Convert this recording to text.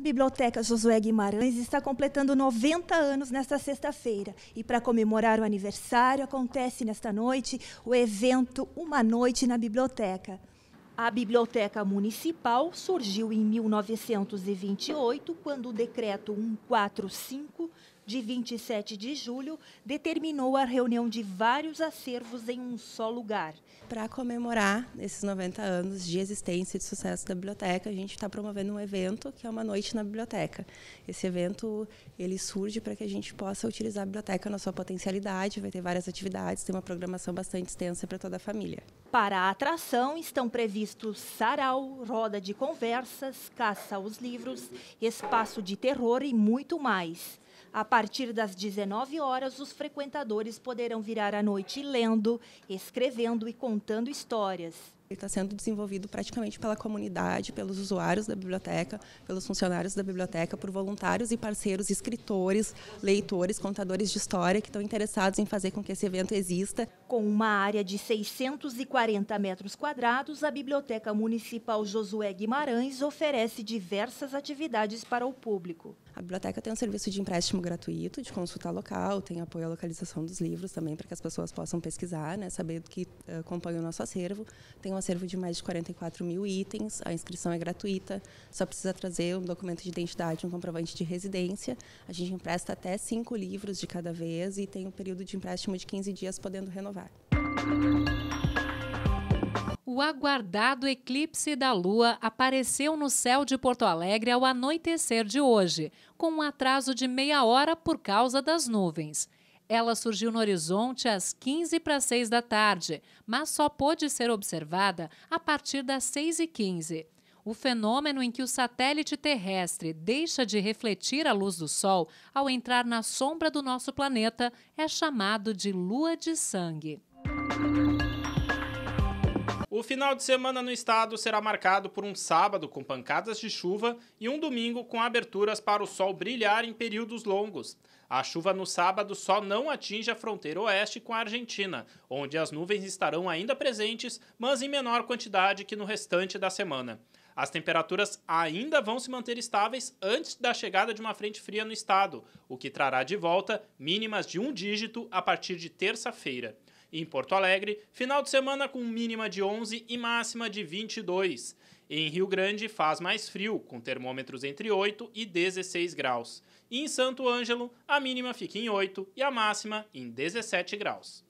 A Biblioteca Josué Guimarães está completando 90 anos nesta sexta-feira. E para comemorar o aniversário, acontece nesta noite o evento Uma Noite na Biblioteca. A Biblioteca Municipal surgiu em 1928, quando o decreto 145 de 27 de julho, determinou a reunião de vários acervos em um só lugar. Para comemorar esses 90 anos de existência e de sucesso da biblioteca, a gente está promovendo um evento que é uma noite na biblioteca. Esse evento ele surge para que a gente possa utilizar a biblioteca na sua potencialidade, vai ter várias atividades, tem uma programação bastante extensa para toda a família. Para a atração estão previstos sarau, roda de conversas, caça aos livros, espaço de terror e muito mais. A partir das 19 horas, os frequentadores poderão virar a noite lendo, escrevendo e contando histórias está sendo desenvolvido praticamente pela comunidade, pelos usuários da biblioteca, pelos funcionários da biblioteca, por voluntários e parceiros, escritores, leitores, contadores de história que estão interessados em fazer com que esse evento exista. Com uma área de 640 metros quadrados, a Biblioteca Municipal Josué Guimarães oferece diversas atividades para o público. A biblioteca tem um serviço de empréstimo gratuito, de consulta local, tem apoio à localização dos livros também para que as pessoas possam pesquisar, né, saber do que uh, o nosso acervo. Tem acervo de mais de 44 mil itens, a inscrição é gratuita, só precisa trazer um documento de identidade, um comprovante de residência. A gente empresta até cinco livros de cada vez e tem um período de empréstimo de 15 dias, podendo renovar. O aguardado eclipse da Lua apareceu no céu de Porto Alegre ao anoitecer de hoje, com um atraso de meia hora por causa das nuvens. Ela surgiu no horizonte às 15 para 6 da tarde, mas só pôde ser observada a partir das 6 e 15. O fenômeno em que o satélite terrestre deixa de refletir a luz do Sol ao entrar na sombra do nosso planeta é chamado de lua de sangue. O final de semana no estado será marcado por um sábado com pancadas de chuva e um domingo com aberturas para o sol brilhar em períodos longos. A chuva no sábado só não atinge a fronteira oeste com a Argentina, onde as nuvens estarão ainda presentes, mas em menor quantidade que no restante da semana. As temperaturas ainda vão se manter estáveis antes da chegada de uma frente fria no estado, o que trará de volta mínimas de um dígito a partir de terça-feira. Em Porto Alegre, final de semana com mínima de 11 e máxima de 22. Em Rio Grande, faz mais frio, com termômetros entre 8 e 16 graus. E em Santo Ângelo, a mínima fica em 8 e a máxima em 17 graus.